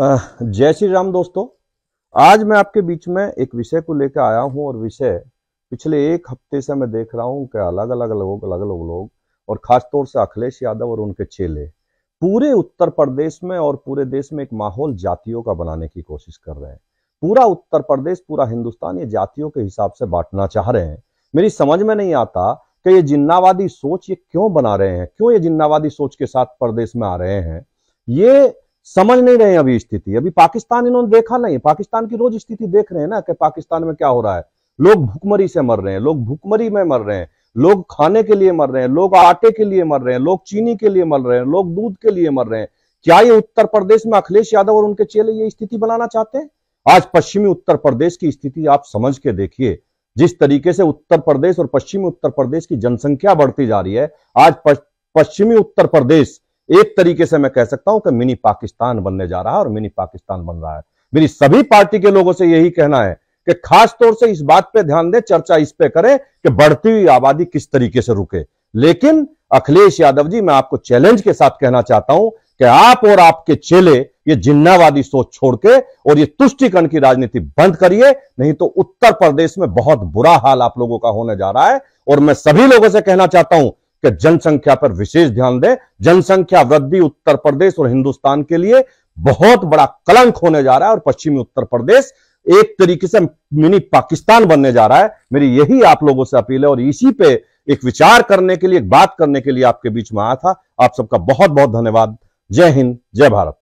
जय श्री राम दोस्तों आज मैं आपके बीच में एक विषय को लेकर आया हूं और विषय पिछले एक हफ्ते से मैं देख रहा हूं कि अलग अलग लोग अलग अलग लोग और खासतौर से अखिलेश यादव और उनके चेले पूरे उत्तर प्रदेश में और पूरे देश में एक माहौल जातियों का बनाने की कोशिश कर रहे हैं पूरा उत्तर प्रदेश पूरा हिंदुस्तान ये जातियों के हिसाब से बांटना चाह रहे हैं मेरी समझ में नहीं आता कि ये जिन्नावादी सोच ये क्यों बना रहे हैं क्यों ये जिन्नावादी सोच के साथ प्रदेश में आ रहे हैं ये समझ नहीं रहे हैं अभी स्थिति अभी पाकिस्तान इन्होंने देखा नहीं पाकिस्तान की रोज स्थिति देख रहे हैं ना कि पाकिस्तान में क्या हो रहा है लोग भूखमरी से मर रहे हैं लोग भूखमरी में मर रहे हैं लोग खाने के लिए मर रहे हैं लोग आटे के लिए मर रहे हैं लोग चीनी के लिए मर रहे हैं लोग दूध के लिए मर रहे हैं क्या ये उत्तर प्रदेश में अखिलेश यादव और उनके चेले ये स्थिति बनाना चाहते हैं आज पश्चिमी उत्तर प्रदेश की स्थिति आप समझ के देखिए जिस तरीके से उत्तर प्रदेश और पश्चिमी उत्तर प्रदेश की जनसंख्या बढ़ती जा रही है आज पश्चिमी उत्तर प्रदेश एक तरीके से मैं कह सकता हूं कि मिनी पाकिस्तान बनने जा रहा है और मिनी पाकिस्तान बन रहा है मेरी सभी पार्टी के लोगों से यही कहना है कि खास तौर से इस बात पे ध्यान दें चर्चा इस पे करें कि बढ़ती हुई आबादी किस तरीके से रुके लेकिन अखिलेश यादव जी मैं आपको चैलेंज के साथ कहना चाहता हूं कि आप और आपके चेले ये जिन्नावादी सोच छोड़ के और ये तुष्टिकरण की राजनीति बंद करिए नहीं तो उत्तर प्रदेश में बहुत बुरा हाल आप लोगों का होने जा रहा है और मैं सभी लोगों से कहना चाहता हूं कि जनसंख्या पर विशेष ध्यान दें जनसंख्या वृद्धि उत्तर प्रदेश और हिंदुस्तान के लिए बहुत बड़ा कलंक होने जा रहा है और पश्चिमी उत्तर प्रदेश एक तरीके से मिनी पाकिस्तान बनने जा रहा है मेरी यही आप लोगों से अपील है और इसी पे एक विचार करने के लिए एक बात करने के लिए आपके बीच में आया था आप सबका बहुत बहुत धन्यवाद जय हिंद जय भारत